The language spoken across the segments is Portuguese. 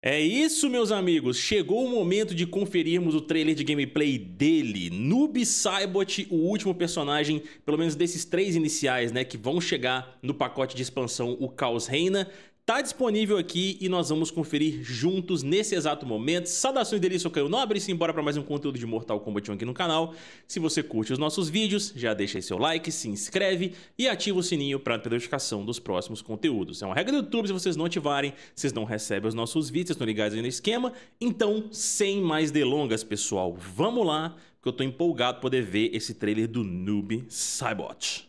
É isso, meus amigos! Chegou o momento de conferirmos o trailer de gameplay dele, Noob Saibot, o último personagem, pelo menos desses três iniciais, né, que vão chegar no pacote de expansão, o Caos Reina. Tá disponível aqui e nós vamos conferir juntos nesse exato momento. Saudações delícia, eu Caio Nobre e simbora para mais um conteúdo de Mortal Kombat 1 aqui no canal. Se você curte os nossos vídeos, já deixa aí seu like, se inscreve e ativa o sininho para ter notificação dos próximos conteúdos. É uma regra do YouTube, se vocês não ativarem, vocês não recebem os nossos vídeos, estão ligados aí no esquema. Então, sem mais delongas, pessoal, vamos lá, que eu tô empolgado poder ver esse trailer do Noob Cybot.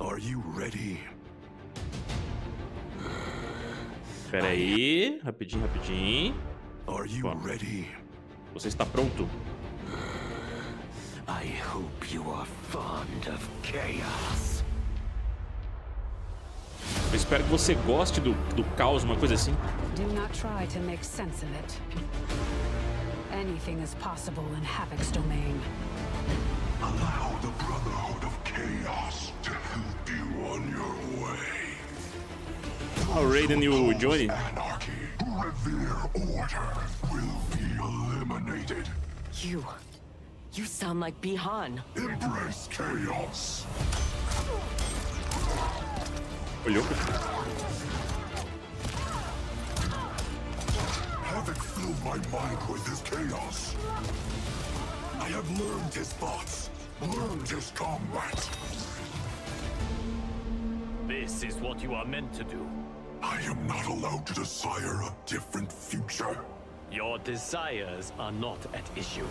Are you ready? aí, rapidinho, rapidinho. Are you ready? Você está pronto? I hope you are fond of chaos. Eu espero que você goste do, do caos, uma coisa assim. Do not try to make sense of it. Anything is possible in Havoc's domain. Oh, Raiden, you will join him. Anarchy revere order will be eliminated. You... You sound like Bihan. Embrace chaos. Olhou. Havoc filled my mind with his chaos. I have learned his thoughts, learned his combat. This is what you are meant to do. I am not allowed to desire a different future. Your desires are not at issue.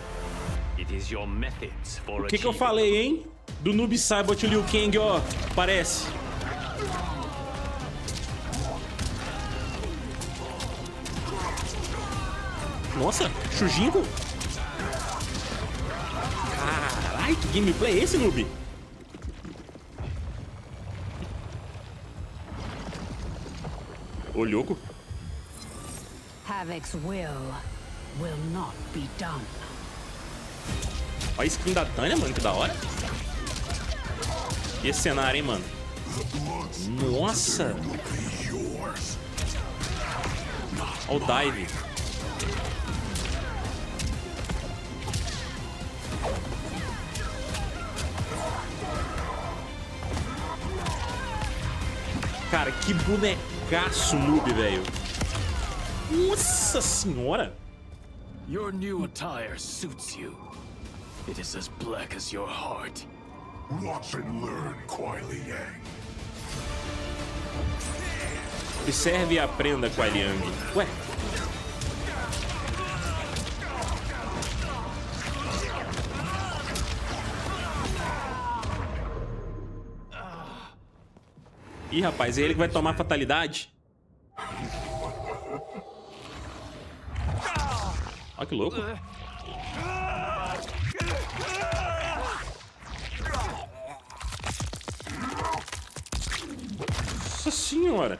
It is your methods for O que, que eu falei, hein? Do Noob Saibot Liu Kang, ó, parece. Nossa, Shujingo? Caralho, que gameplay é esse, noob? Ô, louco. Havoc's will will not be done. Olha a skin da Tânia, mano, que da hora. E esse cenário, hein, mano. Nossa! Olha o dive. Cara, que bonecaço noob, velho. Nossa senhora! Your new attire suits you. It is as black as your heart. Watch and learn, Kuai Liang. Observe e aprenda, Kuai Liang. Ué, Ih, rapaz, é ele que vai tomar fatalidade? Olha que louco. Nossa senhora.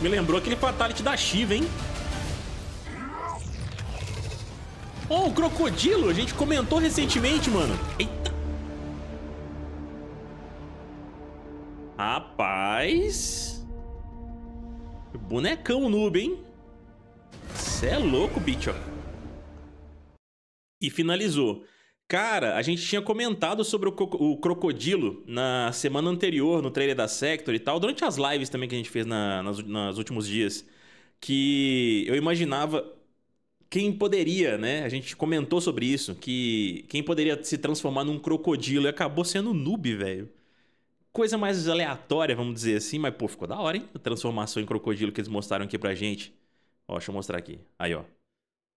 Me lembrou aquele fatality da Shiva, hein? Oh, o crocodilo, a gente comentou recentemente, mano. Eita. Rapaz. Bonecão noob, hein? Cê é louco, bicho. E finalizou. Cara, a gente tinha comentado sobre o, o, crocodilo na semana anterior, no trailer da Sector e tal, durante as lives também que a gente fez na, nas, nas últimos dias, que eu imaginava quem poderia, né? A gente comentou sobre isso, que quem poderia se transformar num crocodilo e acabou sendo noob, velho. Coisa mais aleatória, vamos dizer assim, mas pô, ficou da hora, hein? A transformação em crocodilo que eles mostraram aqui pra gente. Ó, deixa eu mostrar aqui. Aí, ó.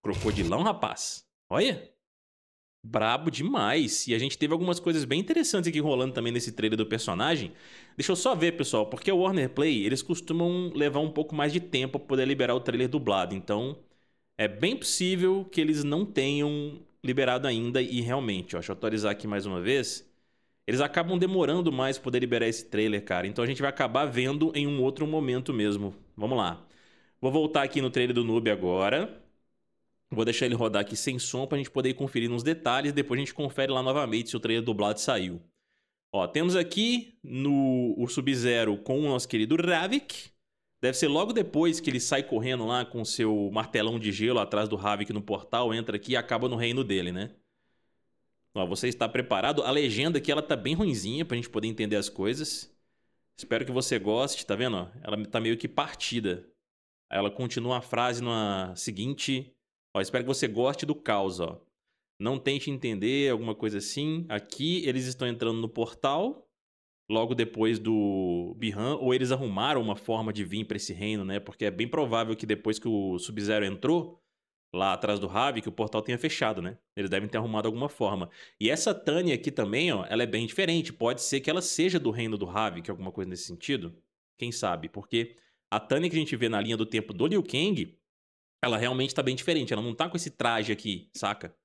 Crocodilão, rapaz. Olha. Brabo demais. E a gente teve algumas coisas bem interessantes aqui rolando também nesse trailer do personagem. Deixa eu só ver, pessoal, porque o Warner Play, eles costumam levar um pouco mais de tempo pra poder liberar o trailer dublado. Então, é bem possível que eles não tenham liberado ainda e realmente, ó, deixa eu atualizar aqui mais uma vez. Eles acabam demorando mais para poder liberar esse trailer, cara. Então a gente vai acabar vendo em um outro momento mesmo. Vamos lá. Vou voltar aqui no trailer do Noob agora. Vou deixar ele rodar aqui sem som para a gente poder conferir nos detalhes. Depois a gente confere lá novamente se o trailer dublado saiu. Ó, temos aqui no Sub-Zero com o nosso querido Ravik. Deve ser logo depois que ele sai correndo lá com seu martelão de gelo atrás do Havik no portal, entra aqui e acaba no reino dele, né? Ó, você está preparado? A legenda aqui ela tá bem ruinzinha pra gente poder entender as coisas. Espero que você goste, tá vendo? Ela tá meio que partida. Ela continua a frase na seguinte. Ó, espero que você goste do caos, ó. Não tente entender alguma coisa assim. Aqui eles estão entrando no portal logo depois do Bihan, ou eles arrumaram uma forma de vir para esse reino, né? Porque é bem provável que depois que o Sub-Zero entrou lá atrás do Ravi, que o portal tenha fechado, né? Eles devem ter arrumado alguma forma. E essa Tânia aqui também, ó, ela é bem diferente. Pode ser que ela seja do reino do Ravi, que é alguma coisa nesse sentido. Quem sabe? Porque a Tânia que a gente vê na linha do tempo do Liu Kang, ela realmente tá bem diferente. Ela não tá com esse traje aqui, saca?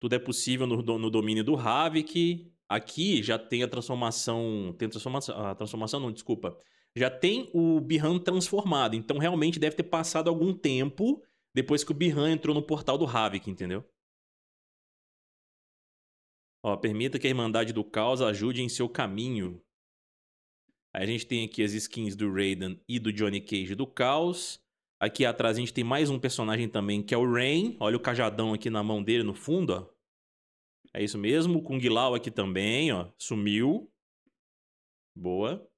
Tudo é possível no, no domínio do Havik, Aqui já tem a transformação. Tem a transformação. A transformação, não, desculpa. Já tem o Birhan transformado. Então realmente deve ter passado algum tempo depois que o Birhan entrou no portal do Havik, entendeu? Ó, permita que a Irmandade do Caos ajude em seu caminho. Aí a gente tem aqui as skins do Raiden e do Johnny Cage do Caos. Aqui atrás a gente tem mais um personagem também, que é o Rain. Olha o cajadão aqui na mão dele, no fundo, ó. É isso mesmo. O Kung Lao aqui também, ó. Sumiu. Boa.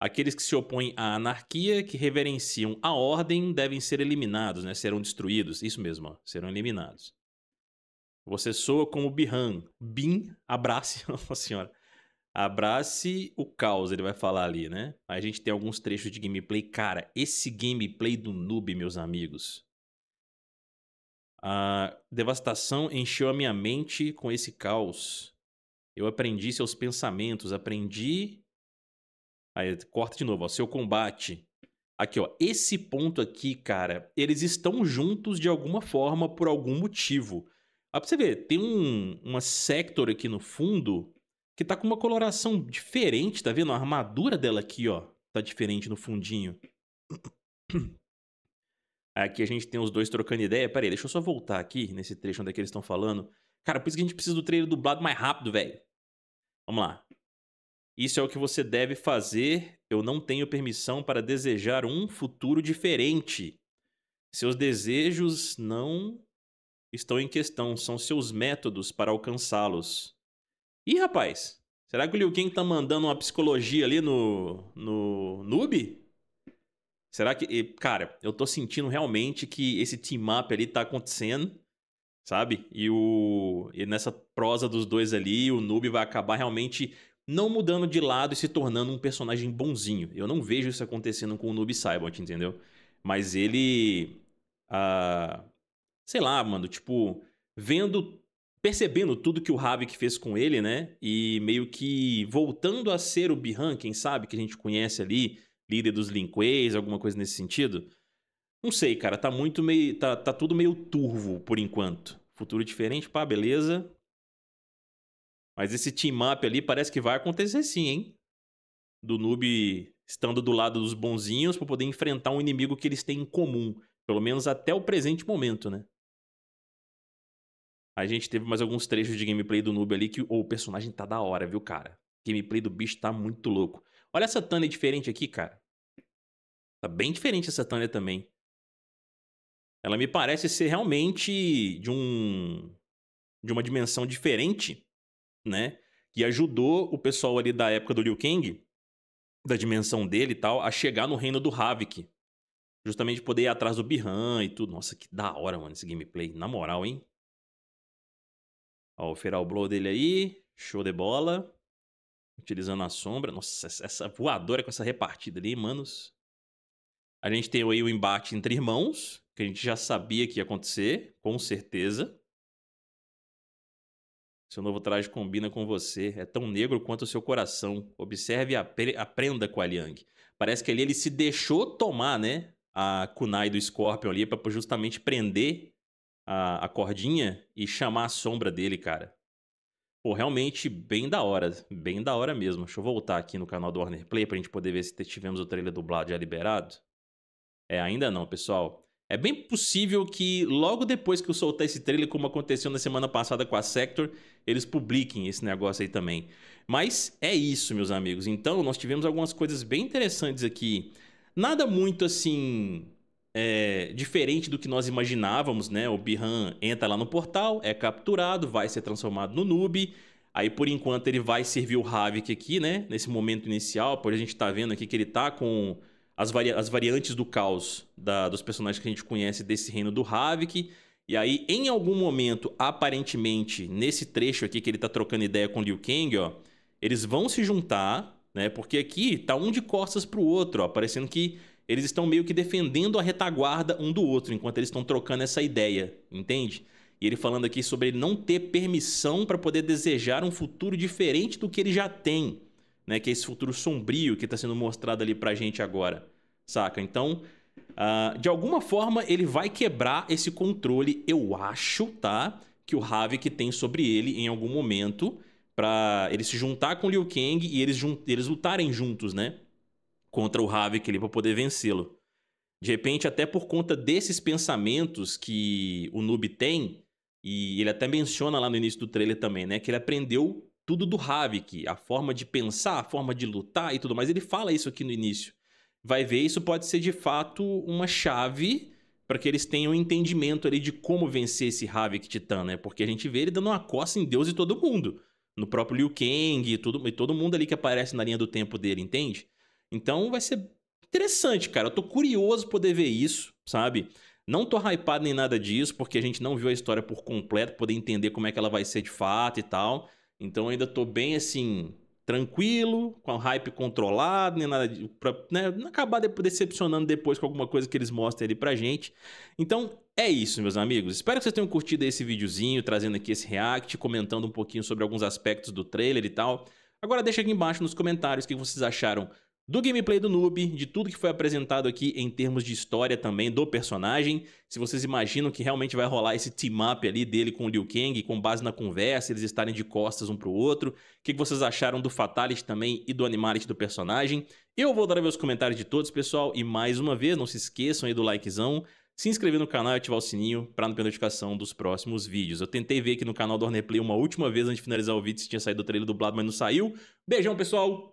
Aqueles que se opõem à anarquia, que reverenciam a ordem, devem ser eliminados, né? Serão destruídos. Isso mesmo, ó. Serão eliminados. Você soa como Bihan. Bin, abrace. Nossa senhora. Abrace o caos, ele vai falar ali, né? Aí a gente tem alguns trechos de gameplay. Cara, esse gameplay do noob, meus amigos. A devastação encheu a minha mente com esse caos. Eu aprendi seus pensamentos, aprendi. Aí corta de novo, ó, seu combate. Aqui, ó, esse ponto aqui, cara, eles estão juntos de alguma forma por algum motivo. Ah, pra você ver, tem um, uma sector aqui no fundo que tá com uma coloração diferente, tá vendo? A armadura dela aqui, ó, tá diferente no fundinho. Aqui a gente tem os dois trocando ideia. Pera aí, deixa eu só voltar aqui nesse trecho onde é que eles estão falando. Cara, por isso que a gente precisa do trailer dublado mais rápido, velho. Vamos lá. Isso é o que você deve fazer. Eu não tenho permissão para desejar um futuro diferente. Seus desejos não estão em questão, são seus métodos para alcançá-los. Ih, rapaz, será que o Liu Kang tá mandando uma psicologia ali no, no Noob? Será que. Cara, eu tô sentindo realmente que esse team-up ali tá acontecendo, sabe? E o. E nessa prosa dos dois ali, o Noob vai acabar realmente não mudando de lado e se tornando um personagem bonzinho. Eu não vejo isso acontecendo com o Noob Saibot, entendeu? Mas ele. Ah, sei lá, mano, tipo, vendo. Percebendo tudo que o Havik fez com ele, né? E meio que voltando a ser o Bihan, quem sabe, que a gente conhece ali, líder dos Linquês, alguma coisa nesse sentido? Não sei, cara, tá muito meio. Tá, tá tudo meio turvo por enquanto. Futuro diferente, pá, beleza. Mas esse team up ali parece que vai acontecer sim, hein? Do Noob estando do lado dos bonzinhos para poder enfrentar um inimigo que eles têm em comum. Pelo menos até o presente momento, né? A gente teve mais alguns trechos de gameplay do Noob ali que oh, o personagem tá da hora, viu, cara? Gameplay do bicho tá muito louco. Olha essa Tânia diferente aqui, cara. Tá bem diferente essa Tânia também. Ela me parece ser realmente de um de uma dimensão diferente, né? Que ajudou o pessoal ali da época do Liu Kang, da dimensão dele e tal, a chegar no reino do Havik. Justamente poder ir atrás do Bihan e tudo. Nossa, que da hora, mano, esse gameplay. Na moral, hein? Ó, o Feral Blow dele aí. Show de bola. Utilizando a sombra. Nossa, essa voadora com essa repartida ali, manos. A gente tem aí o embate entre irmãos, que a gente já sabia que ia acontecer, com certeza. Seu novo traje combina com você. É tão negro quanto o seu coração. Observe e aprenda com a Liang. Parece que ali ele se deixou tomar, né? A kunai do Scorpion ali, pra justamente prender a, a cordinha e chamar a sombra dele, cara. Pô, realmente bem da hora, bem da hora mesmo. Deixa eu voltar aqui no canal do Warner Play pra gente poder ver se tivemos o trailer dublado já liberado. É, ainda não, pessoal. É bem possível que logo depois que eu soltar esse trailer, como aconteceu na semana passada com a Sector, eles publiquem esse negócio aí também. Mas é isso, meus amigos. Então, nós tivemos algumas coisas bem interessantes aqui. Nada muito assim é, diferente do que nós imaginávamos, né? O Bihan entra lá no portal, é capturado, vai ser transformado no noob. Aí, por enquanto, ele vai servir o Havik aqui, né? Nesse momento inicial, por a gente tá vendo aqui que ele tá com as, vari as variantes do caos da, dos personagens que a gente conhece desse reino do Havik. E aí, em algum momento, aparentemente, nesse trecho aqui que ele tá trocando ideia com Liu Kang, ó, eles vão se juntar, né? Porque aqui tá um de costas pro outro, ó, parecendo que eles estão meio que defendendo a retaguarda um do outro, enquanto eles estão trocando essa ideia, entende? E ele falando aqui sobre ele não ter permissão para poder desejar um futuro diferente do que ele já tem, né? Que é esse futuro sombrio que está sendo mostrado ali para gente agora, saca? Então, uh, de alguma forma ele vai quebrar esse controle, eu acho, tá? Que o Havik tem sobre ele em algum momento para ele se juntar com o Liu Kang e eles, eles lutarem juntos, né? contra o Havik ali para poder vencê-lo. De repente, até por conta desses pensamentos que o Noob tem, e ele até menciona lá no início do trailer também, né? Que ele aprendeu tudo do Havik, a forma de pensar, a forma de lutar e tudo mais. Ele fala isso aqui no início. Vai ver, isso pode ser de fato uma chave para que eles tenham um entendimento ali de como vencer esse Havik Titã, né? Porque a gente vê ele dando uma coça em Deus e todo mundo. No próprio Liu Kang e, tudo, e todo mundo ali que aparece na linha do tempo dele, entende? Então vai ser interessante, cara. Eu tô curioso poder ver isso, sabe? Não tô hypado nem nada disso, porque a gente não viu a história por completo, poder entender como é que ela vai ser de fato e tal. Então ainda tô bem assim, tranquilo, com a hype controlado, nem nada de, pra, né, não acabar de, decepcionando depois com alguma coisa que eles mostrem ali pra gente. Então, é isso, meus amigos. Espero que vocês tenham curtido esse videozinho, trazendo aqui esse react, comentando um pouquinho sobre alguns aspectos do trailer e tal. Agora deixa aqui embaixo nos comentários o que vocês acharam do gameplay do noob, de tudo que foi apresentado aqui em termos de história também do personagem. Se vocês imaginam que realmente vai rolar esse team-up ali dele com o Liu Kang, com base na conversa, eles estarem de costas um pro outro. O que vocês acharam do Fatality também e do Animality do personagem? Eu vou dar meus comentários de todos, pessoal. E mais uma vez, não se esqueçam aí do likezão se inscrever no canal e ativar o sininho para não perder notificação dos próximos vídeos. Eu tentei ver aqui no canal do Horner Play uma última vez antes de finalizar o vídeo se tinha saído o trailer dublado, mas não saiu. Beijão, pessoal!